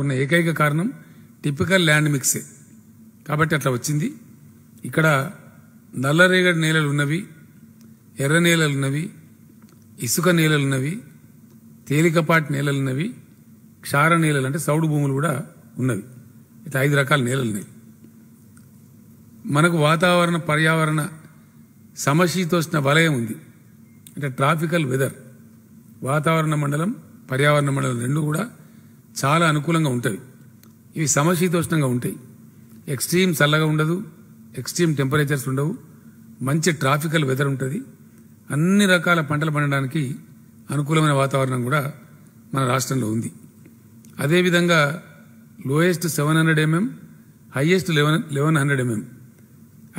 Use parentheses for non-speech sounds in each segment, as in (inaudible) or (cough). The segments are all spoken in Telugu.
ఉన్న ఏకైక కారణం టిపికల్ ల్యాండ్ మిక్సే కాబట్టి అట్లా వచ్చింది ఇక్కడ నల్లరేగడి నేలలు ఉన్నవి ఎర్ర నేలలు ఉన్నవి ఇసుక నేలలు ఉన్నవి తేలికపాటి నేలలు ఉన్నవి క్షార నేలలు అంటే సౌడు భూములు కూడా ఉన్నవి ఇట్లా ఐదు రకాల నేలలు ఉన్నాయి మనకు వాతావరణ పర్యావరణ సమశీతోష్ణ వలయం ఉంది అంటే ట్రాఫికల్ వెదర్ వాతావరణ మండలం పర్యావరణ మండలం రెండు కూడా చాలా అనుకూలంగా ఉంటాయి ఇవి సమశీతోష్ణంగా ఉంటాయి ఎక్స్ట్రీమ్ చల్లగా ఉండదు ఎక్స్ట్రీమ్ టెంపరేచర్స్ ఉండవు మంచి ట్రాఫికల్ వెదర్ ఉంటుంది అన్ని రకాల పంటలు పండడానికి అనుకూలమైన వాతావరణం కూడా మన రాష్ట్రంలో ఉంది అదేవిధంగా lowest seven hundred M M highest eleven eleven hundred M M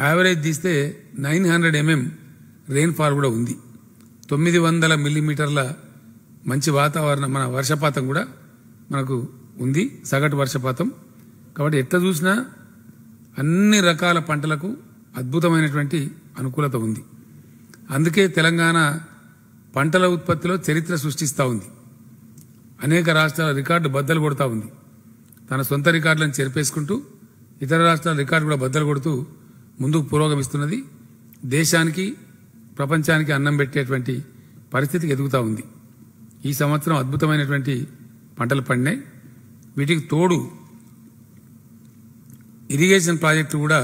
average తీస్తే నైన్ హండ్రెడ్ ఎంఎం రెయిన్ఫాల్ కూడా ఉంది తొమ్మిది వందల మిల్లీమీటర్ల మంచి వాతావరణం మన వర్షపాతం కూడా మనకు ఉంది సగటు వర్షపాతం కాబట్టి ఎట్లా చూసినా అన్ని రకాల పంటలకు అద్భుతమైనటువంటి అనుకూలత ఉంది అందుకే తెలంగాణ పంటల ఉత్పత్తిలో చరిత్ర సృష్టిస్తూ ఉంది అనేక రాష్ట్రాల రికార్డు బద్దలు కొడుతూ ఉంది తన సొంత రికార్డులను చేర్పేసుకుంటూ ఇతర రాష్ట్రాల రికార్డు కూడా బద్దలు కొడుతూ ముందుకు పురోగమిస్తున్నది దేశానికి ప్రపంచానికి అన్నం పెట్టేటువంటి పరిస్థితికి ఎదుగుతూ ఉంది ఈ సంవత్సరం అద్భుతమైనటువంటి పంటలు పండినాయి వీటికి తోడు ఇరిగేషన్ ప్రాజెక్టు కూడా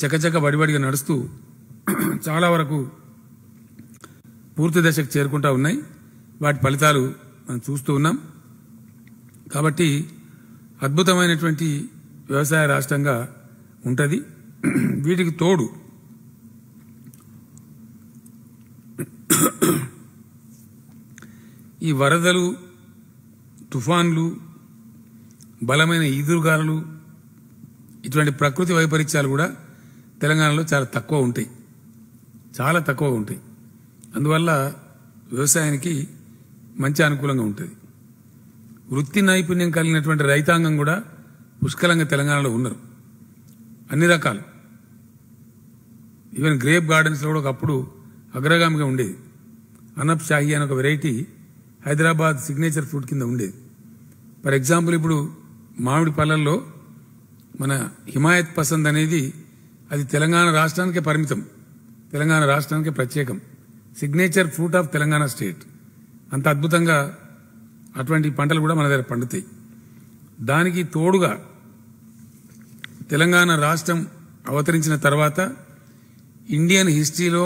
చకచక వడివడిగా నడుస్తూ (clears throat) చాలా వరకు పూర్తి దశకు చేరుకుంటా ఉన్నాయి వాటి ఫలితాలు మనం చూస్తూ ఉన్నాం కాబట్టి అద్భుతమైనటువంటి వ్యవసాయ రాష్ట్రంగా ఉంటుంది (clears throat) వీటికి తోడు ఈ వరదలు తుఫాన్లు బలమైన ఈదురుగాలు ఇటువంటి ప్రకృతి వైపరీత్యాలు కూడా తెలంగాణలో చాలా తక్కువ ఉంటాయి చాలా తక్కువ ఉంటాయి అందువల్ల వ్యవసాయానికి మంచి అనుకూలంగా ఉంటుంది వృత్తి నైపుణ్యం కలిగినటువంటి రైతాంగం కూడా పుష్కలంగా తెలంగాణలో ఉన్నారు అన్ని రకాలు ఈవెన్ గ్రేప్ గార్డెన్స్లో కూడా ఒకప్పుడు అగ్రగామిగా ఉండేది అనప్ షాహి అనే ఒక వెరైటీ హైదరాబాద్ సిగ్నేచర్ ఫుడ్ కింద ఉండేది ఫర్ ఎగ్జాంపుల్ ఇప్పుడు మామిడి పళ్ళల్లో మన హిమాయత్ పసంద్ అనేది అది తెలంగాణ రాష్ట్రానికే పరిమితం తెలంగాణ రాష్ట్రానికే ప్రత్యేకం signature fruit of Telangana state అంత అద్భుతంగా అటువంటి పంటలు కూడా మన దగ్గర పండుతాయి దానికి తోడుగా తెలంగాణ రాష్ట్రం అవతరించిన తర్వాత ఇండియన్ హిస్టరీలో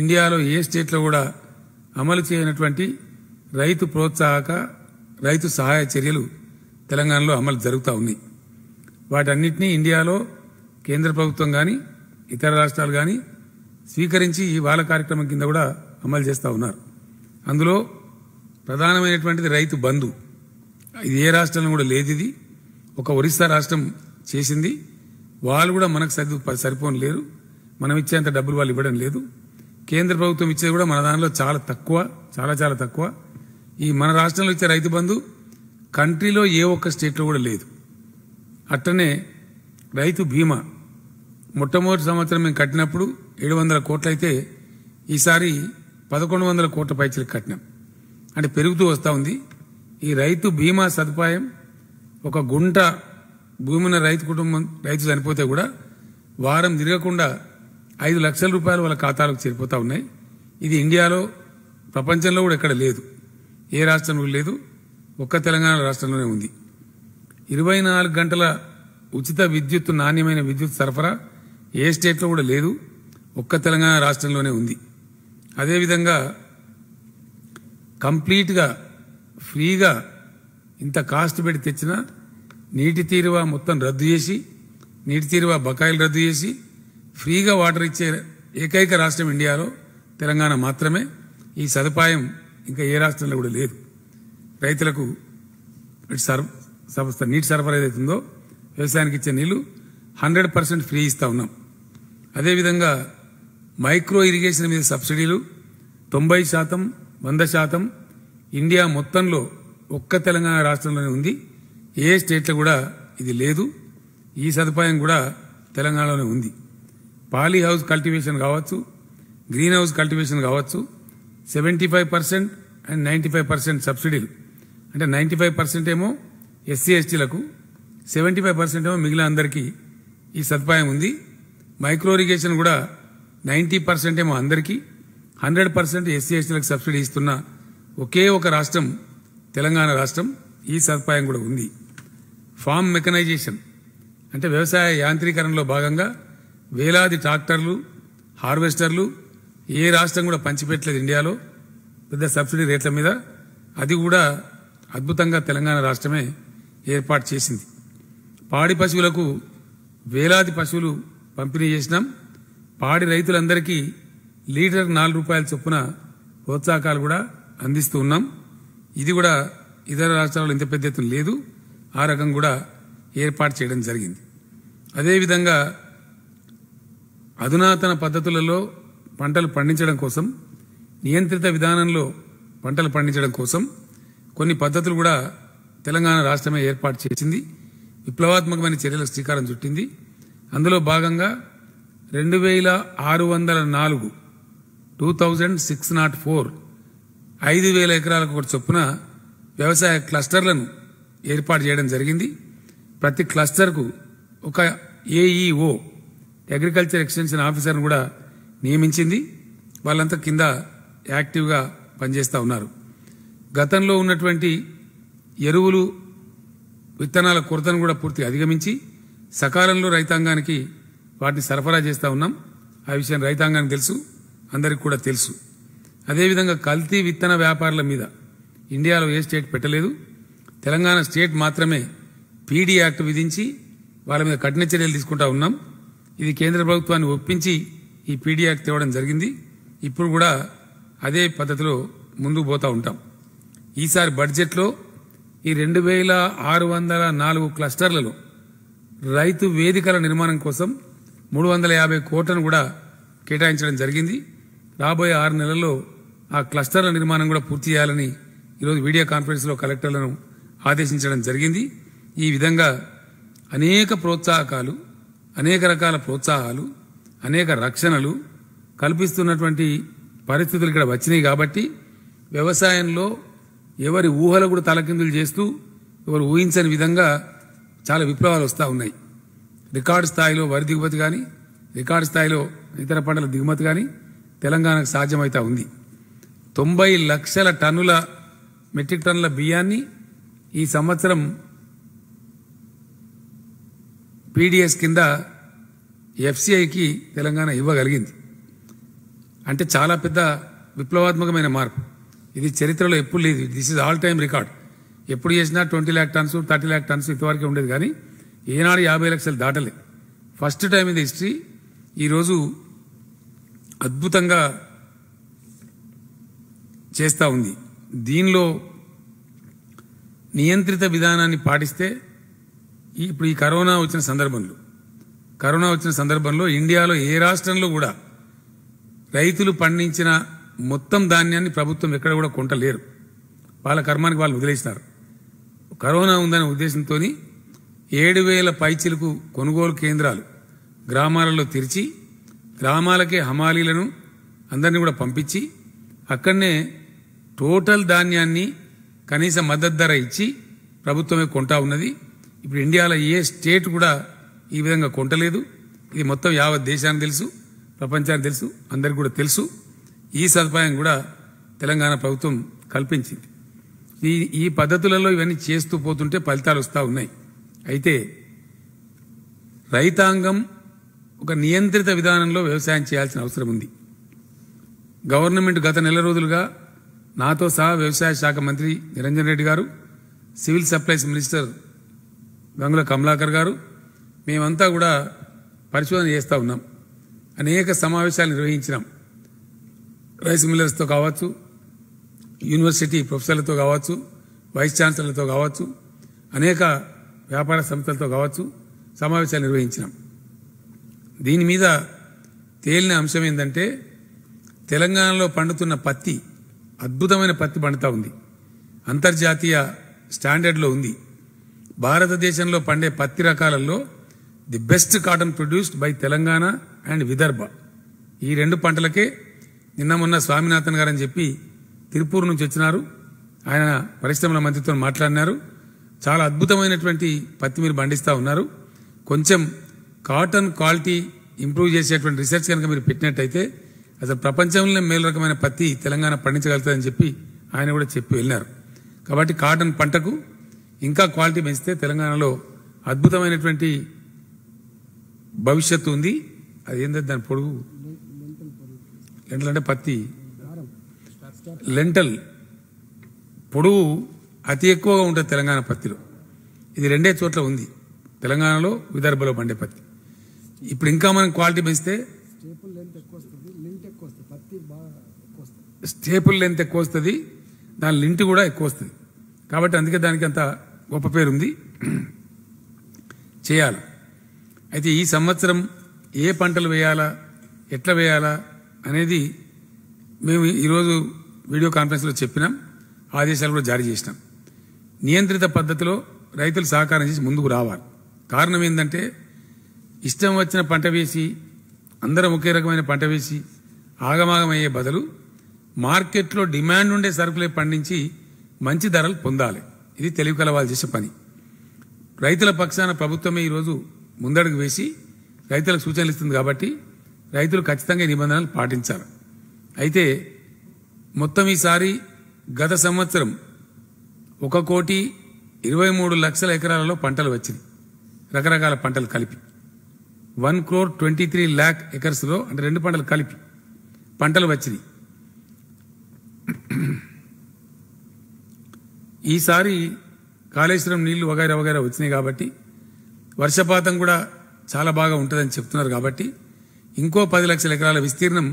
ఇండియాలో ఏ స్టేట్లో కూడా అమలు చేయనటువంటి రైతు ప్రోత్సాహక రైతు సహాయ చర్యలు తెలంగాణలో అమలు జరుగుతూ ఉన్నాయి వాటన్నింటినీ ఇండియాలో కేంద్ర ప్రభుత్వం కానీ ఇతర రాష్ట్రాలు కానీ స్వీకరించి ఈ వాళ్ళ కార్యక్రమం కింద కూడా అమలు చేస్తూ ఉన్నారు అందులో ప్రధానమైనటువంటిది రైతు బంధు ఇది ఏ రాష్ట్రంలో కూడా లేదు ఇది ఒక ఒరిస్సా రాష్ట్రం చేసింది వాళ్ళు కూడా మనకు సరి సరిపోని లేరు మనం ఇచ్చేంత డబ్బులు వాళ్ళు ఇవ్వడం లేదు కేంద్ర ప్రభుత్వం ఇచ్చేది కూడా మన దానిలో చాలా తక్కువ చాలా చాలా తక్కువ ఈ మన రాష్ట్రంలో ఇచ్చే రైతు బంధు కంట్రీలో ఏ ఒక్క స్టేట్లో కూడా లేదు అట్టనే రైతు బీమా మొట్టమొదటి సంవత్సరం మేము కట్టినప్పుడు ఏడు వందల కోట్లయితే ఈసారి పదకొండు వందల కోట్ల పైచలకు కట్టినాం అంటే పెరుగుతూ వస్తూ ఉంది ఈ రైతు బీమా సదుపాయం ఒక గుంట భూమిన రైతు కుటుంబం రైతు చనిపోతే కూడా వారం తిరగకుండా ఐదు లక్షల రూపాయలు వాళ్ళ ఖాతాలకు చేరిపోతూ ఉన్నాయి ఇది ఇండియాలో ప్రపంచంలో కూడా ఎక్కడ లేదు ఏ రాష్ట్రంలో లేదు ఒక్క తెలంగాణ రాష్ట్రంలోనే ఉంది ఇరవై నాలుగు గంటల ఉచిత విద్యుత్ నాణ్యమైన విద్యుత్ సరఫరా ఏ స్టేట్లో కూడా లేదు ఒక్క తెలంగాణ రాష్ట్రంలోనే ఉంది అదేవిధంగా కంప్లీట్గా ఫ్రీగా ఇంత కాస్ట్ పెట్టి తెచ్చిన నీటి తీరువా మొత్తం రద్దు చేసి నీటి తీరువా బకాయిలు రద్దు చేసి ఫ్రీగా వాటర్ ఇచ్చే ఏకైక రాష్ట్రం ఇండియాలో తెలంగాణ మాత్రమే ఈ సదుపాయం ఇంకా ఏ రాష్ట్రంలో కూడా లేదు రైతులకు సంస్థ నీటి సరఫరా ఏదైతుందో వ్యవసాయానికి ఇచ్చే నీళ్లు హండ్రెడ్ పర్సెంట్ ఫ్రీ ఇస్తూ ఉన్నాం అదేవిధంగా మైక్రో ఇరిగేషన్ మీద సబ్సిడీలు తొంభై శాతం వంద శాతం ఇండియా మొత్తంలో ఒక్క తెలంగాణ రాష్ట్రంలోనే ఉంది ఏ స్టేట్లో కూడా ఇది లేదు ఈ సదుపాయం కూడా తెలంగాణలోనే ఉంది పాలీ హౌస్ కల్టివేషన్ కావచ్చు గ్రీన్ హౌస్ కల్టివేషన్ కావచ్చు seventy five percent and ninety five percent సబ్సిడీలు అంటే నైంటీ ఫైవ్ పర్సెంట్ ఏమో ఎస్సీ ఎస్టీలకు సెవెంటీ ఫైవ్ పర్సెంట్ ఏమో మిగిలిన అందరికీ ఈ సదుపాయం ఉంది మైక్రో ఇరిగేషన్ కూడా నైంటీ పర్సెంట్ ఏమో అందరికీ హండ్రెడ్ పర్సెంట్ ఎస్సీ ఎస్టీలకు సబ్సిడీ ఇస్తున్న ఒకే ఒక రాష్ట్రం తెలంగాణ రాష్ట్రం ఈ సదుపాయం కూడా ఉంది ఫామ్ మెకనైజేషన్ అంటే వ్యవసాయ యాంత్రీకరణలో భాగంగా వేలాది ట్రాక్టర్లు హార్వెస్టర్లు ఏ రాష్ట్రం కూడా పంచిపెట్టలేదు ఇండియాలో పెద్ద సబ్సిడీ రేట్ల మీద అది కూడా అద్భుతంగా తెలంగాణ రాష్ట్రమే ఏర్పాటు చేసింది పాడి పశువులకు వేలాది పశువులు పంపిణీ చేసినాం పాడి రైతులందరికీ లీటర్ నాలుగు రూపాయల చొప్పున ప్రోత్సాహకాలు కూడా అందిస్తూ ఉన్నాం ఇది కూడా ఇతర రాష్ట్రాల్లో ఇంత పెద్ద ఎత్తున లేదు ఆ రకం కూడా ఏర్పాటు చేయడం జరిగింది అదేవిధంగా అధునాతన పద్ధతులలో పంటలు పండించడం కోసం నియంత్రిత విధానంలో పంటలు పండించడం కోసం కొన్ని పద్ధతులు కూడా తెలంగాణ రాష్ట్రమే ఏర్పాటు చేసింది విప్లవాత్మకమైన చర్యలకు శ్రీకారం చుట్టింది అందులో భాగంగా రెండు వేల ఆరు వందల నాలుగు two thousand six nought four ఐదు వేల ఎకరాలకు ఒకటి చొప్పున వ్యవసాయ క్లస్టర్లను ఏర్పాటు చేయడం జరిగింది ప్రతి క్లస్టర్కు ఒక ఏఈఓ అగ్రికల్చర్ ఎక్స్టెన్షన్ ఆఫీసర్ను కూడా నియమించింది వాళ్ళంతా కింద యాక్టివ్గా పనిచేస్తూ ఉన్నారు గతంలో ఉన్నటువంటి ఎరువులు విత్తనాల కొరతను కూడా పూర్తి అధిగమించి సకాలంలో రైతాంగానికి వాటిని సరఫరా చేస్తూ ఉన్నాం ఆ విషయం రైతాంగానికి తెలుసు అందరికి కూడా తెలుసు అదేవిధంగా కల్తీ విత్తన వ్యాపారుల మీద ఇండియాలో ఏ స్టేట్ పెట్టలేదు తెలంగాణ స్టేట్ మాత్రమే పీడీ యాక్ట్ విధించి వాళ్ళ మీద కఠిన చర్యలు తీసుకుంటా ఉన్నాం ఇది కేంద్ర ప్రభుత్వాన్ని ఒప్పించి ఈ పీడీ యాక్ట్ తేవడం జరిగింది ఇప్పుడు కూడా అదే పద్ధతిలో ముందుకు పోతూ ఉంటాం ఈసారి బడ్జెట్లో ఈ రెండు వేల ఆరు వందల నాలుగు క్లస్టర్లలో రైతు వేదికల నిర్మాణం కోసం మూడు వందల యాభై కోట్లను కూడా కేటాయించడం జరిగింది రాబోయే ఆరు నెలల్లో ఆ క్లస్టర్ల నిర్మాణం కూడా పూర్తి చేయాలని ఈరోజు వీడియో కాన్ఫరెన్స్లో కలెక్టర్లను ఆదేశించడం జరిగింది ఈ విధంగా అనేక ప్రోత్సాహకాలు అనేక రకాల ప్రోత్సాహాలు అనేక రక్షణలు కల్పిస్తున్నటువంటి పరిస్థితులు ఇక్కడ వచ్చినాయి కాబట్టి వ్యవసాయంలో ఎవరి ఊహలు కూడా తలకిందులు చేస్తూ ఎవరు ఊహించని విధంగా చాలా విప్లవాలు వస్తూ ఉన్నాయి రికార్డు స్థాయిలో వరి దిగుమతి కానీ రికార్డు స్థాయిలో ఇతర పంటల దిగుమతి కానీ తెలంగాణకు సాధ్యమవుతా ఉంది తొంభై లక్షల టన్నుల మెట్రిక్ టన్నుల బియ్యాన్ని ఈ సంవత్సరం పీడిఎస్ కింద ఎఫ్సిఐకి తెలంగాణ ఇవ్వగలిగింది అంటే చాలా పెద్ద విప్లవాత్మకమైన మార్పు ఇది చరిత్రలో ఎప్పుడు లేదు this is all time record ఎప్పుడు చేసినా twenty lakh tons thirty lakh tons ఇంతవరకు ఉండేది కానీ ఏనాడు యాభై లక్షలు దాటలే first time in the history ఈరోజు అద్భుతంగా చేస్తూ ఉంది దీనిలో నియంత్రిత విధానాన్ని పాటిస్తే ఇప్పుడు ఈ కరోనా వచ్చిన సందర్భంలో కరోనా వచ్చిన సందర్భంలో ఇండియాలో ఏ రాష్ట్రంలో కూడా రైతులు పండించిన మొత్తం ధాన్యాన్ని ప్రభుత్వం ఎక్కడ కూడా కొంటలేరు వాళ్ళ కర్మానికి వాళ్ళు వదిలేసినారు కరోనా ఉందనే ఉద్దేశంతో ఏడు వేల పైచిలకు కొనుగోలు కేంద్రాలు గ్రామాలలో తెరిచి గ్రామాలకే హమాలీలను అందరినీ కూడా పంపించి అక్కడనే టోటల్ ధాన్యాన్ని కనీస మద్దతు ధర ఇచ్చి ప్రభుత్వమే కొంటా ఉన్నది ఇప్పుడు ఇండియాలో ఏ స్టేట్ కూడా ఈ విధంగా కొంటలేదు ఇది మొత్తం యావత్ దేశానికి తెలుసు ప్రపంచానికి తెలుసు అందరికి కూడా తెలుసు ఈ సదుపాయం కూడా తెలంగాణ ప్రభుత్వం కల్పించింది ఈ ఈ పద్ధతులలో ఇవన్నీ చేస్తూ పోతుంటే ఫలితాలు వస్తూ ఉన్నాయి అయితే రైతాంగం ఒక నియంత్రిత విధానంలో వ్యవసాయం చేయాల్సిన అవసరం ఉంది గవర్నమెంట్ గత నెల రోజులుగా నాతో సహా వ్యవసాయ శాఖ మంత్రి నిరంజన్ రెడ్డి గారు civil supplies minister Gangula Kamalakar గారు మేమంతా కూడా పరిశోధన చేస్తూ ఉన్నాం అనేక సమావేశాలు నిర్వహించినాం రైస్ మిల్లర్స్తో కావచ్చు యూనివర్సిటీ ప్రొఫెసర్లతో కావచ్చు వైస్ ఛాన్సలర్లతో కావచ్చు అనేక వ్యాపార సంస్థలతో కావచ్చు సమావేశాలు నిర్వహించినాం దీని మీద తేలిన అంశం ఏంటంటే తెలంగాణలో పండుతున్న పత్తి అద్భుతమైన పత్తి పండుతూ ఉంది అంతర్జాతీయ స్టాండర్డ్లో ఉంది భారతదేశంలో పండే పత్తి రకాలలో the best cotton produced by Telangana and Vidarbha ఈ రెండు పంటలకే నిన్న మొన్న స్వామినాథన్ గారు అని చెప్పి తిరుపూర్ నుంచి వచ్చినారు ఆయన పరిశ్రమల మంత్రితో మాట్లాడినారు చాలా అద్భుతమైనటువంటి పత్తి మీరు పండిస్తూ ఉన్నారు కొంచెం కాటన్ క్వాలిటీ ఇంప్రూవ్ చేసేటువంటి రీసెర్చ్ కనుక మీరు పెట్టినట్టయితే అసలు ప్రపంచంలోనే మేలు రకమైన పత్తి తెలంగాణ పండించగలుగుతుందని చెప్పి ఆయన కూడా చెప్పి వెళ్ళినారు కాబట్టి కాటన్ పంటకు ఇంకా క్వాలిటీ పెంచితే తెలంగాణలో అద్భుతమైనటువంటి భవిష్యత్తు ఉంది అది ఏంటంటే దాని పొడుగు లెంటల్ అంటే పత్తి లెంటల్ పొడుగు అతి ఎక్కువగా ఉంటుంది తెలంగాణ పత్తిలో ఇది రెండే చోట్ల ఉంది తెలంగాణలో విదర్భలో పండే పత్తి ఇప్పుడు ఇంకా మనం క్వాలిటీ పెంచితే స్టేపుల్ లెంత్ ఎక్కువ వస్తుంది దాని లింట్ కూడా ఎక్కువ వస్తుంది కాబట్టి అందుకే దానికి అంత గొప్ప ఉంది చేయాలి అయితే ఈ సంవత్సరం ఏ పంటలు వేయాలా ఎట్లా వేయాలా అనేది మేము ఈరోజు వీడియో కాన్ఫరెన్స్లో చెప్పినాం ఆదేశాలు కూడా జారీ చేసినాం నియంత్రిత పద్ధతిలో రైతులు సహకారం చేసి ముందుకు రావాలి కారణం ఏంటంటే ఇష్టం వచ్చిన పంట వేసి అందరం ఒకే రకమైన పంట వేసి ఆగమాగమయ్యే బదులు మార్కెట్లో డిమాండ్ ఉండే సరుకులే పండించి మంచి ధరలు పొందాలి ఇది తెలివి కల చేసే పని రైతుల పక్షాన ప్రభుత్వమే ఈరోజు ముందడుగు వేసి రైతులకు సూచనలు ఇస్తుంది కాబట్టి రైతులు ఖచ్చితంగా నిబంధనలు పాటించాలి అయితే మొత్తం ఈసారి గత సంవత్సరం ఒక కోటి ఇరవై మూడు లక్షల ఎకరాలలో పంటలు వచ్చినాయి రకరకాల పంటలు కలిపి one crore twenty three lakh ఎకర్స్లో అంటే రెండు పంటలు కలిపి పంటలు వచ్చినాయి ఈసారి కాళేశ్వరం నీళ్లు వగైరా వగైరా వచ్చినాయి కాబట్టి వర్షపాతం కూడా చాలా బాగా ఉంటుందని చెప్తున్నారు కాబట్టి ఇంకో పది లక్షల ఎకరాల విస్తీర్ణం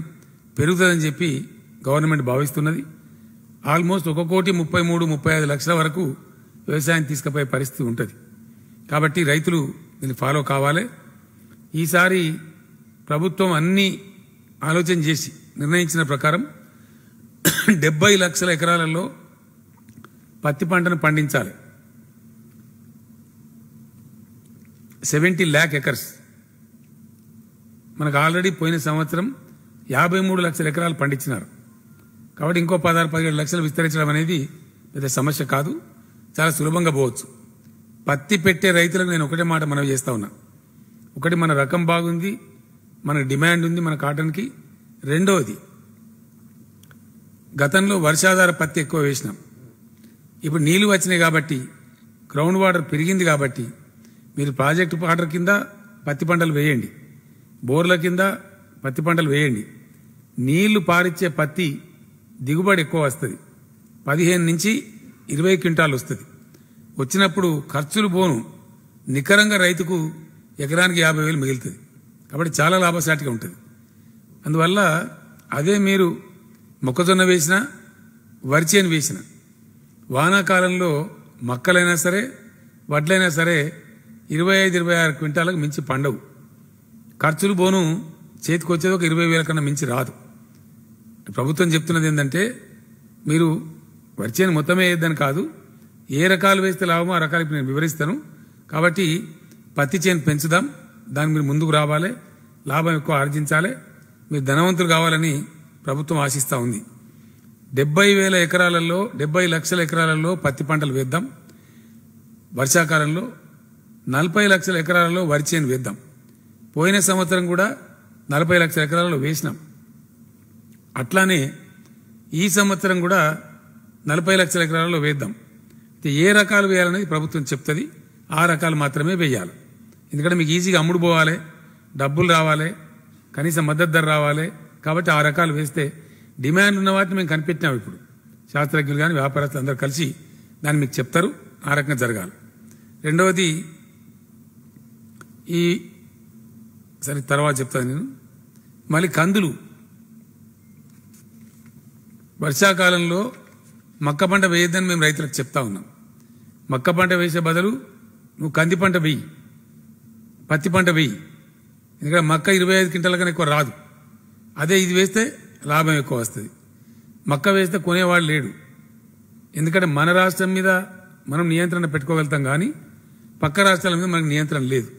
పెరుగుతుందని చెప్పి గవర్నమెంట్ భావిస్తున్నది ఆల్మోస్ట్ ఒక కోటి ముప్పై మూడు ముప్పై ఐదు లక్షల వరకు వ్యవసాయం తీసుకుపోయే పరిస్థితి ఉంటుంది కాబట్టి రైతులు దీన్ని ఫాలో కావాలి ఈసారి ప్రభుత్వం అన్ని ఆలోచన చేసి నిర్ణయించిన ప్రకారం డెబ్బై లక్షల ఎకరాలలో పత్తి పంటను పండించాలి సెవెంటీ ల్యాక్ ఎకర్స్ మనకు ఆల్రెడీ పోయిన సంవత్సరం యాభై మూడు లక్షల ఎకరాలు పండించినారు కాబట్టి ఇంకో పదహారు పదిహేడు లక్షలు విస్తరించడం అనేది పెద్ద సమస్య కాదు చాలా సులభంగా పోవచ్చు పత్తి పెట్టే రైతులకు నేను ఒకటే మాట మనం చేస్తా ఉన్నా ఒకటి మన రకం బాగుంది మనకు డిమాండ్ ఉంది మన కాటన్కి రెండవది గతంలో వర్షాధార పత్తి ఎక్కువ వేసినాం ఇప్పుడు నీళ్లు వచ్చినాయి కాబట్టి గ్రౌండ్ వాటర్ పెరిగింది కాబట్టి మీరు ప్రాజెక్టు ఆర్డర్ కింద పత్తి పంటలు వేయండి బోర్ల కింద పత్తి పంటలు వేయండి నీళ్లు పారిచ్చే పత్తి దిగుబడి ఎక్కువ వస్తుంది పదిహేను నుంచి ఇరవై క్వింటాలు వస్తుంది వచ్చినప్పుడు ఖర్చులు పోను నికరంగా రైతుకు ఎకరానికి యాభై వేలు మిగులుతుంది కాబట్టి చాలా లాభసాటిగా ఉంటుంది అందువల్ల అదే మీరు మొక్కజొన్న వేసిన వరి చేను వేసిన వానాకాలంలో మక్కలైనా సరే వడ్లైనా సరే ఇరవై ఐదు ఇరవై ఆరు క్వింటాలకు మించి పండవు ఖర్చులు బోను చేతికొచ్చేది ఒక ఇరవై వేల కన్నా మించి రాదు ప్రభుత్వం చెప్తున్నది ఏంటంటే మీరు వచ్చేది మొత్తమే వేయద్దని కాదు ఏ రకాలు వేస్తే లాభమో ఆ రకాలకి నేను వివరిస్తాను కాబట్టి పత్తి చేను పెంచుదాం దాన్ని మీరు ముందుకు రావాలి లాభం ఎక్కువ ఆర్జించాలి మీరు ధనవంతులు కావాలని ప్రభుత్వం ఆశిస్తూ ఉంది డెబ్బై వేల ఎకరాలలో డెబ్బై లక్షల ఎకరాలలో పత్తి పంటలు వేద్దాం వర్షాకాలంలో నలభై లక్షల ఎకరాలలో వరి చేను వేద్దాం పోయిన సంవత్సరం కూడా నలభై లక్షల ఎకరాలలో వేసినాం అట్లానే ఈ సంవత్సరం కూడా నలభై లక్షల ఎకరాలలో వేద్దాం ఏ రకాలు వేయాలనేది ప్రభుత్వం చెప్తుంది ఆ రకాలు మాత్రమే వేయాలి ఎందుకంటే మీకు ఈజీగా అమ్ముడు పోవాలి డబ్బులు రావాలి కనీసం మద్దతు ధర రావాలి కాబట్టి ఆ రకాలు వేస్తే డిమాండ్ ఉన్న వాటిని మేము కనిపెట్టినాం ఇప్పుడు శాస్త్రజ్ఞులు కానీ వ్యాపారస్తులు అందరూ కలిసి దాన్ని మీకు చెప్తారు ఆ రకంగా జరగాలి రెండవది ఈ సరే తర్వాత చెప్తాను నేను మళ్ళీ కందులు వర్షాకాలంలో మక్క పంట వేయొద్దని మేము రైతులకు చెప్తా ఉన్నాం మక్క పంట వేసే బదులు నువ్వు కంది పంట వెయ్యి పత్తి పంట వెయ్యి ఎందుకంటే మక్క ఇరవై ఐదు క్వింటల కన్నా ఎక్కువ రాదు అదే ఇది వేస్తే లాభం ఎక్కువ వస్తుంది మక్క వేస్తే కొనేవాడు లేడు ఎందుకంటే మన రాష్ట్రం మీద మనం నియంత్రణ పెట్టుకోగలుగుతాం కానీ పక్క రాష్ట్రాల మీద మనకు నియంత్రణ లేదు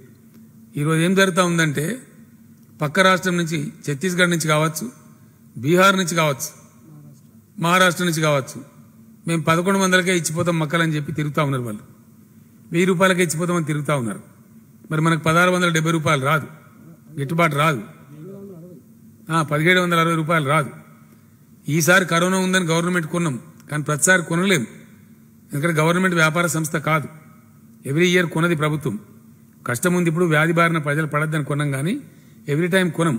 ఈరోజు ఏం జరుగుతూ ఉందంటే పక్క రాష్ట్రం నుంచి ఛత్తీస్గఢ్ నుంచి కావచ్చు బీహార్ నుంచి కావచ్చు మహారాష్ట్ర నుంచి కావచ్చు మేము పదకొండు వందలకే ఇచ్చిపోతాం మక్కలని చెప్పి తిరుగుతూ ఉన్నారు వాళ్ళు వెయ్యి రూపాయలకే ఇచ్చిపోతామని తిరుగుతూ ఉన్నారు మరి మనకు పదహారు వందల డెబ్బై రూపాయలు రాదు గిట్టుబాటు రాదు పదిహేడు వందల అరవై రూపాయలు రాదు ఈసారి కరోనా ఉందని గవర్నమెంట్ కొన్నాం కానీ ప్రతిసారి కొనలేము ఎందుకంటే గవర్నమెంట్ వ్యాపార సంస్థ కాదు ఎవ్రీ ఇయర్ కొనది ప్రభుత్వం కష్టం ఉంది ఇప్పుడు వ్యాధి బారిన ప్రజలు పడద్దని కొనం కానీ ఎవ్రీ టైం కొనం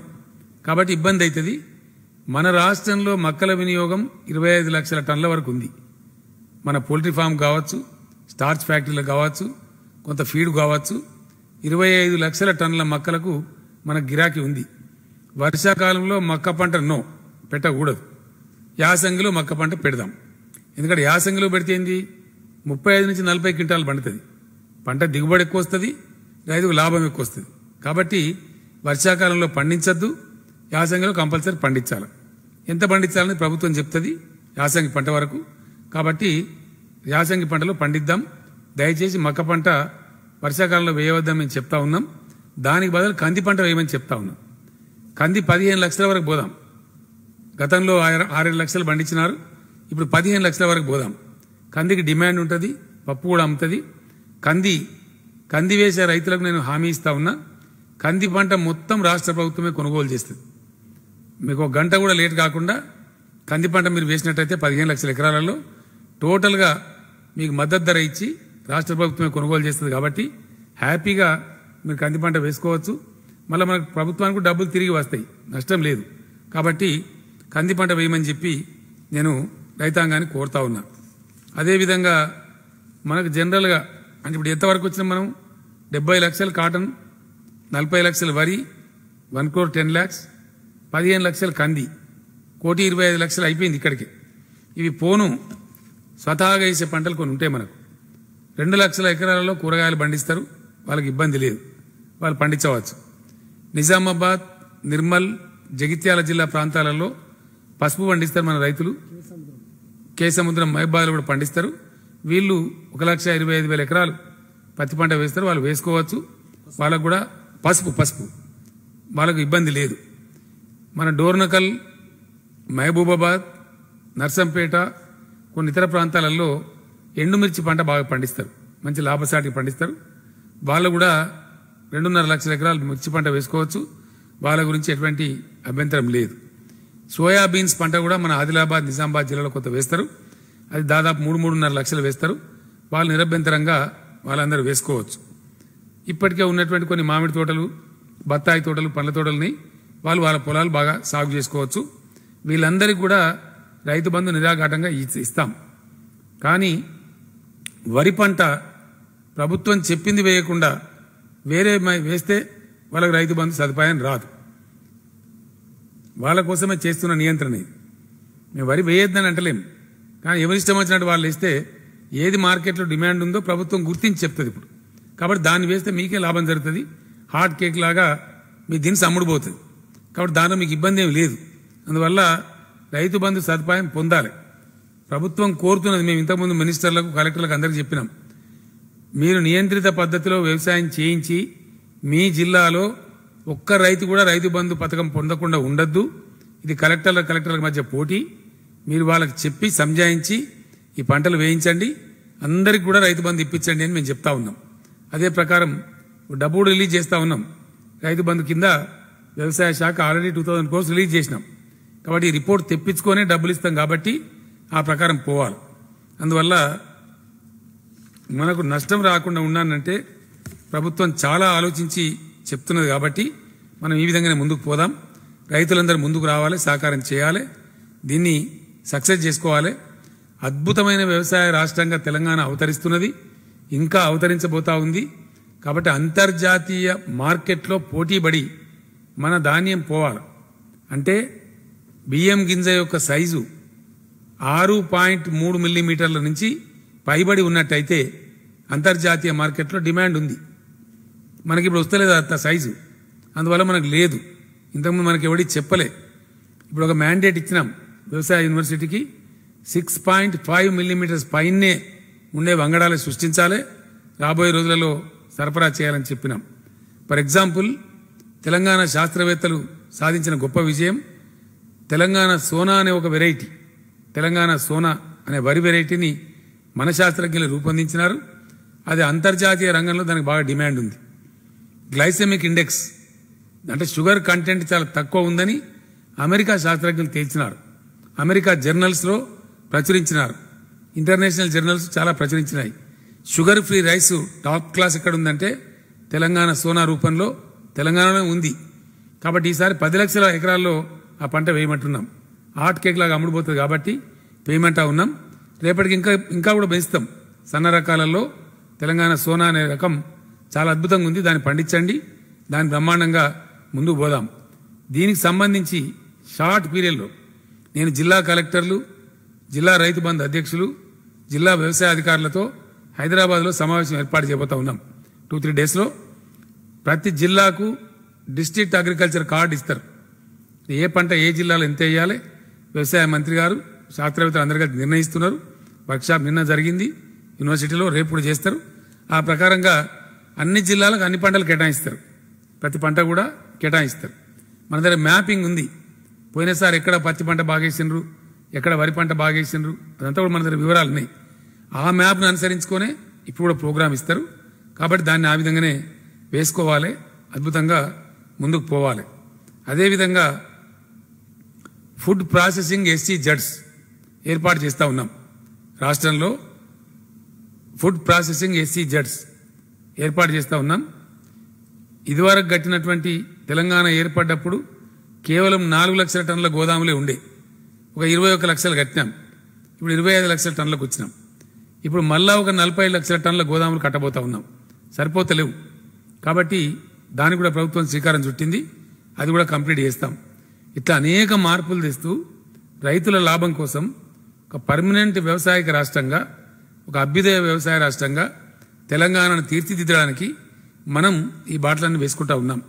కాబట్టి ఇబ్బంది అవుతుంది మన రాష్ట్రంలో మక్కల వినియోగం ఇరవై ఐదు లక్షల టన్నుల వరకు ఉంది మన పోల్ట్రీ ఫామ్ కావచ్చు స్టార్చ్ ఫ్యాక్టరీలు కావచ్చు కొంత ఫీడ్ కావచ్చు ఇరవై ఐదు లక్షల టన్నుల మక్కలకు మన గిరాకీ ఉంది వర్షాకాలంలో మక్క పంట నో పెట్టకూడదు యాసంగిలో మక్క పంట పెడదాం ఎందుకంటే యాసంగిలో పెడితే ఏంది ముప్పై ఐదు నుంచి నలభై క్వింటాలు పండుతుంది పంట దిగుబడి ఎక్కువ వస్తుంది రైతుకు లాభం ఎక్కువ వస్తుంది కాబట్టి వర్షాకాలంలో పండించద్దు యాసంగిలో కంపల్సరీ పండించాలి ఎంత పండించాలని ప్రభుత్వం చెప్తుంది యాసంగి పంట వరకు కాబట్టి యాసంగి పంటలో పండిద్దాం దయచేసి మక్క పంట వర్షాకాలంలో వేయవద్దాం మేము చెప్తా ఉన్నాం దానికి బదులు కంది పంట వేయమని చెప్తా ఉన్నాం కంది పదిహేను లక్షల వరకు పోదాం గతంలో ఆరేడు లక్షలు పండించినారు ఇప్పుడు పదిహేను లక్షల వరకు పోదాం కందికి డిమాండ్ ఉంటుంది పప్పు కూడా అమ్ముతుంది కంది కంది వేసే రైతులకు నేను హామీ ఇస్తా ఉన్నా కంది పంట మొత్తం రాష్ట్ర ప్రభుత్వమే కొనుగోలు చేస్తుంది మీకు ఒక గంట కూడా లేట్ కాకుండా కంది పంట మీరు వేసినట్టయితే పదిహేను లక్షల ఎకరాలలో టోటల్గా మీకు మద్దతు ధర ఇచ్చి రాష్ట్ర ప్రభుత్వమే కొనుగోలు చేస్తుంది కాబట్టి హ్యాపీగా మీరు కంది పంట వేసుకోవచ్చు మళ్ళీ మనకు ప్రభుత్వానికి డబ్బులు తిరిగి వస్తాయి నష్టం లేదు కాబట్టి కంది పంట వేయమని చెప్పి నేను రైతాంగాన్ని కోరుతా ఉన్నా అదేవిధంగా మనకు జనరల్గా అంటే ఇప్పుడు ఎంతవరకు వచ్చినాం మనం డెబ్బై లక్షలు కాటన్ నలభై లక్షలు వరి వన్ క్రోర్ టెన్ ల్యాక్స్ పదిహేను లక్షలు కంది కోటి ఇరవై ఐదు లక్షలు అయిపోయింది ఇక్కడికి ఇవి పోను స్వతహాగా వేసే పంటలు కొన్ని ఉంటాయి మనకు రెండు లక్షల ఎకరాలలో కూరగాయలు పండిస్తారు వాళ్ళకి ఇబ్బంది లేదు వాళ్ళు పండించవచ్చు నిజామాబాద్ నిర్మల్ జగిత్యాల జిల్లా ప్రాంతాలలో పసుపు పండిస్తారు మన రైతులు కేసముద్రం మహిబాలు కూడా పండిస్తారు వీళ్ళు ఒక లక్ష ఇరవై ఐదు వేల ఎకరాలు పత్తి పంట వేస్తారు వాళ్ళు వేసుకోవచ్చు వాళ్ళకు కూడా పసుపు పసుపు వాళ్ళకు ఇబ్బంది లేదు మన డోర్నకల్ మహబూబాబాద్ నర్సంపేట కొన్ని ఇతర ప్రాంతాలలో ఎండుమిర్చి పంట బాగా పండిస్తారు మంచి లాభసాటికి పండిస్తారు వాళ్ళు కూడా రెండున్నర లక్షల ఎకరాలు మిర్చి పంట వేసుకోవచ్చు వాళ్ళ గురించి ఎటువంటి అభ్యంతరం లేదు సోయాబీన్స్ పంట కూడా మన ఆదిలాబాద్ నిజామాబాద్ జిల్లాలో కొంత వేస్తారు అది దాదాపు మూడు మూడున్నర లక్షలు వేస్తారు వాళ్ళు నిరభ్యంతరంగా వాళ్ళందరూ వేసుకోవచ్చు ఇప్పటికే ఉన్నటువంటి కొన్ని మామిడి తోటలు బత్తాయి తోటలు పండ్ల తోటలని వాళ్ళు వాళ్ళ పొలాలు బాగా సాగు చేసుకోవచ్చు వీళ్ళందరికీ కూడా రైతు బంధు నిరాఘాటంగా ఇస్తాం కానీ వరి పంట ప్రభుత్వం చెప్పింది వేయకుండా వేరే వేస్తే వాళ్ళకి రైతు బంధు సదుపాయం రాదు వాళ్ళ కోసమే చేస్తున్న నియంత్రణ ఇది మేము వరి వేయొద్దని అంటలేము కానీ ఇష్టం వచ్చినట్టు వాళ్ళు ఇస్తే ఏది మార్కెట్లో డిమాండ్ ఉందో ప్రభుత్వం గుర్తించి చెప్తుంది ఇప్పుడు కాబట్టి దాన్ని వేస్తే మీకే లాభం జరుగుతుంది హాట్ కేక్ లాగా మీ దిన్స్ అమ్ముడుపోతుంది కాబట్టి దానిలో మీకు ఇబ్బంది ఏమి లేదు అందువల్ల రైతు బంధు సదుపాయం పొందాలి ప్రభుత్వం కోరుతున్నది మేము ఇంతకుముందు మినిస్టర్లకు కలెక్టర్లకు అందరికీ చెప్పినాం మీరు నియంత్రిత పద్ధతిలో వ్యవసాయం చేయించి మీ జిల్లాలో ఒక్క రైతు కూడా రైతు బంధు పథకం పొందకుండా ఉండద్దు ఇది కలెక్టర్ల కలెక్టర్ల మధ్య పోటీ మీరు వాళ్ళకి చెప్పి సంజాయించి ఈ పంటలు వేయించండి అందరికి కూడా రైతు బంధు ఇప్పించండి అని మేము చెప్తా ఉన్నాం అదే ప్రకారం డబ్బు రిలీజ్ చేస్తూ ఉన్నాం రైతు బంధు కింద వ్యవసాయ శాఖ already two thousand crores release చేసినాం కాబట్టి రిపోర్ట్ తెప్పించుకొనే డబ్బులు ఇస్తాం కాబట్టి ఆ ప్రకారం పోవాలి అందువల్ల మనకు నష్టం రాకుండా ఉన్నానంటే ప్రభుత్వం చాలా ఆలోచించి చెప్తున్నది కాబట్టి మనం ఈ విధంగానే ముందుకు పోదాం రైతులందరూ ముందుకు రావాలి సహకారం చేయాలి దీన్ని సక్సెస్ చేసుకోవాలి అద్భుతమైన వ్యవసాయ రాష్ట్రంగా తెలంగాణ అవతరిస్తున్నది ఇంకా అవతరించబోతా ఉంది కాబట్టి అంతర్జాతీయ మార్కెట్లో పోటీపడి మన ధాన్యం పోవాలి అంటే బియ్యం గింజ యొక్క సైజు ఆరు పాయింట్ మూడు మిల్లీమీటర్ల నుంచి పైబడి ఉన్నట్టయితే అంతర్జాతీయ మార్కెట్లో డిమాండ్ ఉంది మనకి ఇప్పుడు వస్తలేదు అంత సైజు అందువల్ల మనకు లేదు ఇంతకుముందు మనకి ఎవడి చెప్పలే ఇప్పుడు ఒక మ్యాండేట్ ఇచ్చినాం వ్యవసాయ యూనివర్సిటీకి సిక్స్ పాయింట్ ఫైవ్ మిల్లీమీటర్స్ పైనే ఉండే వంగడాలు సృష్టించాలి రాబోయే రోజులలో సరఫరా చేయాలని చెప్పినాం ఫర్ ఎగ్జాంపుల్ తెలంగాణ శాస్త్రవేత్తలు సాధించిన గొప్ప విజయం తెలంగాణ సోనా అనే ఒక వెరైటీ తెలంగాణ సోనా అనే వరి వెరైటీని మన శాస్త్రజ్ఞులు రూపొందించినారు అది అంతర్జాతీయ రంగంలో దానికి బాగా డిమాండ్ ఉంది గ్లైసెమిక్ ఇండెక్స్ అంటే షుగర్ కంటెంట్ చాలా తక్కువ ఉందని అమెరికా శాస్త్రజ్ఞులు తేల్చినారు అమెరికా జర్నల్స్లో ప్రచురించినారు ఇంటర్నేషనల్ జర్నల్స్ చాలా ప్రచురించినాయి sugar free rice top class ఎక్కడ ఉందంటే తెలంగాణ సోనా రూపంలో తెలంగాణలో ఉంది కాబట్టి ఈసారి పది లక్షల ఎకరాల్లో ఆ పంట వేయమంటున్నాం హాట్ కేక్ లాగా అమ్ముడుపోతుంది కాబట్టి పేమెంట్ ఉన్నాం రేపటికి ఇంకా ఇంకా కూడా పెంచుతాం సన్న రకాలలో తెలంగాణ సోనా అనే రకం చాలా అద్భుతంగా ఉంది దాన్ని పండించండి దాన్ని బ్రహ్మాండంగా ముందుకు పోదాం దీనికి సంబంధించి షార్ట్ పీరియడ్లో నేను జిల్లా కలెక్టర్లు జిల్లా రైతు బంధు అధ్యక్షులు జిల్లా వ్యవసాయ అధికారులతో హైదరాబాద్లో సమావేశం ఏర్పాటు చేయబోతా ఉన్నాం టూ త్రీ డేస్లో ప్రతి జిల్లాకు డిస్ట్రిక్ట్ అగ్రికల్చర్ కార్డు ఇస్తారు ఏ పంట ఏ జిల్లాలో ఎంత వేయాలి వ్యవసాయ మంత్రి గారు శాస్త్రవేత్తలు అందరు కలిసి నిర్ణయిస్తున్నారు వర్క్షాప్ నిన్న జరిగింది యూనివర్సిటీలో రేపు కూడా చేస్తారు ఆ ప్రకారంగా అన్ని జిల్లాలకు అన్ని పంటలు కేటాయిస్తారు ప్రతి పంట కూడా కేటాయిస్తారు మన దగ్గర మ్యాపింగ్ ఉంది పోయినసారి ఎక్కడ పత్తి పంట బాగేసినారు ఎక్కడ వరి పంట బాగేసినారు అదంతా కూడా మన దగ్గర వివరాలు ఉన్నాయి ఆ మ్యాప్ను అనుసరించుకొని ఇప్పుడు కూడా ప్రోగ్రామ్ ఇస్తారు కాబట్టి దాన్ని ఆ విధంగానే వేసుకోవాలి అద్భుతంగా ముందుకు పోవాలి అదేవిధంగా ఫుడ్ ప్రాసెసింగ్ ఎస్సీ జడ్స్ ఏర్పాటు చేస్తూ ఉన్నాం రాష్ట్రంలో ఫుడ్ ప్రాసెసింగ్ ఎస్సీ జడ్స్ ఏర్పాటు చేస్తూ ఉన్నాం ఇదివరకు కట్టినటువంటి తెలంగాణ ఏర్పడ్డప్పుడు కేవలం నాలుగు లక్షల టన్నుల గోదాములే ఉండే ఒక ఇరవై ఒక్క లక్షలు కట్టినాం ఇప్పుడు ఇరవై ఐదు లక్షల టన్నులకు వచ్చినాం ఇప్పుడు మళ్ళా ఒక నలభై లక్షల టన్నుల గోదాములు కట్టబోతా ఉన్నాం సరిపోతలేవు కాబట్టి దానికి కూడా ప్రభుత్వం శ్రీకారం చుట్టింది అది కూడా కంప్లీట్ చేస్తాం ఇట్లా అనేక మార్పులు తెస్తూ రైతుల లాభం కోసం ఒక పర్మనెంట్ వ్యవసాయక రాష్ట్రంగా ఒక అభ్యుదయ వ్యవసాయ రాష్ట్రంగా తెలంగాణను తీర్చిదిద్దడానికి మనం ఈ బాటలన్నీ వేసుకుంటా ఉన్నాం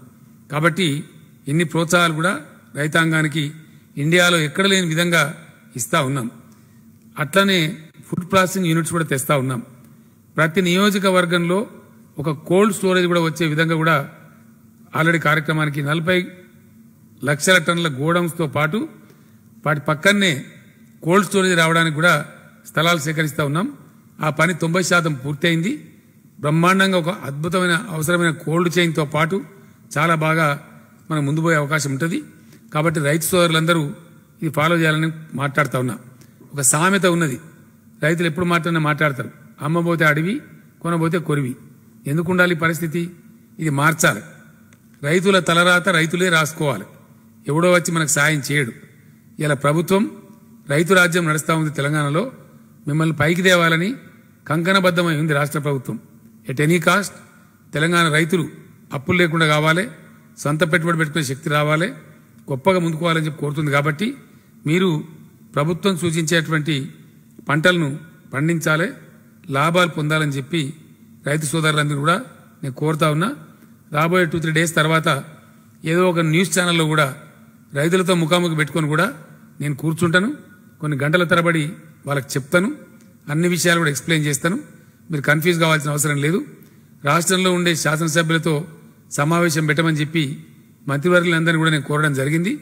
కాబట్టి ఎన్ని ప్రోత్సాహాలు కూడా రైతాంగానికి ఇండియాలో ఎక్కడ లేని విధంగా ఇస్తూ ఉన్నాం అట్లనే ఫుడ్ ప్రాసెసింగ్ యూనిట్స్ కూడా తెస్తూ ఉన్నాం ప్రతి నియోజకవర్గంలో ఒక కోల్డ్ స్టోరేజ్ కూడా వచ్చే విధంగా కూడా ఆల్రెడీ కార్యక్రమానికి నలభై లక్షల టన్నుల గోడౌన్స్తో పాటు వాటి పక్కనే కోల్డ్ స్టోరేజ్ రావడానికి కూడా స్థలాలు సేకరిస్తూ ఉన్నాం ఆ పని తొంభై శాతం పూర్తయింది బ్రహ్మాండంగా ఒక అద్భుతమైన అవసరమైన కోల్డ్ చైన్తో పాటు చాలా బాగా మనం ముందు పోయే అవకాశం ఉంటుంది కాబట్టి రైతు సోదరులందరూ ఇది ఫాలో చేయాలని మాట్లాడుతూ ఉన్నా ఒక సామెత ఉన్నది రైతులు ఎప్పుడు మాట్లాడినా మాట్లాడతారు అమ్మబోతే అడవి కొనబోతే కొరివి ఎందుకు ఉండాలి పరిస్థితి ఇది మార్చాలి రైతుల తలరాత రైతులే రాసుకోవాలి ఎవడో వచ్చి మనకు సాయం చేయడు ఇలా ప్రభుత్వం రైతు రాజ్యం నడుస్తూ ఉంది తెలంగాణలో మిమ్మల్ని పైకి తేవాలని కంకణబద్ధమై ఉంది రాష్ట్ర ప్రభుత్వం ఎట్ ఎనీ కాస్ట్ తెలంగాణ రైతులు అప్పులు లేకుండా కావాలి సొంత పెట్టుబడి పెట్టుకునే శక్తి రావాలి గొప్పగా ముందుకోవాలని చెప్పి కోరుతుంది కాబట్టి మీరు ప్రభుత్వం సూచించేటువంటి పంటలను పండించాలి లాభాలు పొందాలని చెప్పి రైతు సోదరులందరూ కూడా నేను కోరుతా ఉన్నా రాబోయే టూ త్రీ డేస్ తర్వాత ఏదో ఒక న్యూస్ ఛానల్లో కూడా రైతులతో ముఖాముఖి పెట్టుకొని కూడా నేను కూర్చుంటాను కొన్ని గంటల తరబడి వాళ్ళకి చెప్తాను అన్ని విషయాలు కూడా ఎక్స్ప్లెయిన్ చేస్తాను మీరు కన్ఫ్యూజ్ కావాల్సిన అవసరం లేదు రాష్ట్రంలో ఉండే శాసనసభ్యులతో సమావేశం పెట్టమని చెప్పి మంత్రివర్యులందరినీ కూడా నేను కోరడం జరిగింది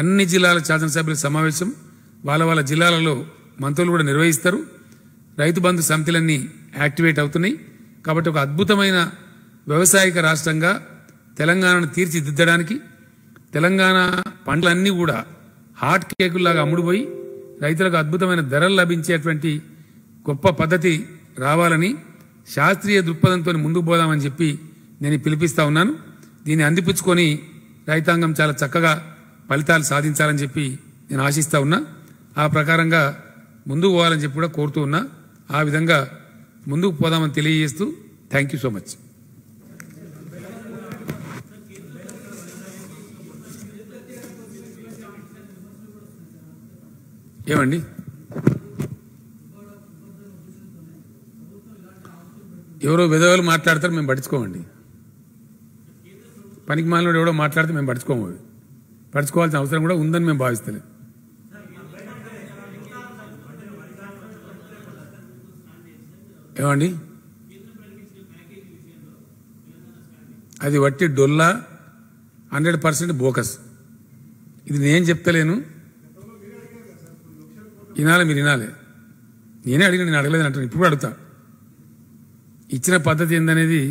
అన్ని జిల్లాల శాసనసభ్యుల సమావేశం వాళ్ళ వాళ్ళ జిల్లాలలో మంత్రులు కూడా నిర్వహిస్తారు రైతు బంధు సమితిలన్నీ యాక్టివేట్ అవుతున్నాయి కాబట్టి ఒక అద్భుతమైన వ్యవసాయక రాష్ట్రంగా తెలంగాణను తీర్చిదిద్దడానికి తెలంగాణ పంటలన్నీ కూడా హాట్ కేకుల్లాగా అమ్ముడుపోయి రైతులకు అద్భుతమైన ధరలు లభించేటువంటి గొప్ప పద్ధతి రావాలని శాస్త్రీయ దృక్పథంతో ముందుకు పోదామని చెప్పి నేను పిలిపిస్తా ఉన్నాను దీన్ని అందిపుచ్చుకొని రైతాంగం చాలా చక్కగా ఫలితాలు సాధించాలని చెప్పి నేను ఆశిస్తా ఉన్నా ఆ ప్రకారంగా ముందుకు పోవాలని చెప్పి కూడా కోరుతూ ఉన్నా ఆ విధంగా ముందుకు పోదామని తెలియజేస్తూ థ్యాంక్ సో మచ్ ఏమండి ఎవరో విధవలు మాట్లాడతారు మేము పట్టించుకోమండి పనికి మాలినోడు ఎవడో మాట్లాడితే మేము పడుచుకోము పడుచుకోవాల్సిన అవసరం కూడా ఉందని మేము భావిస్తలేం ఏమండి అది వట్టి డొల్లా హండ్రెడ్ పర్సెంట్ బోకస్ ఇది నేను చెప్తలేను వినాలి మీరు వినాలి నేనే అడిగిన నేను అడగలేదని అంటాను ఇప్పుడు అడుగుతా ఇచ్చిన పద్ధతి ఏందనేది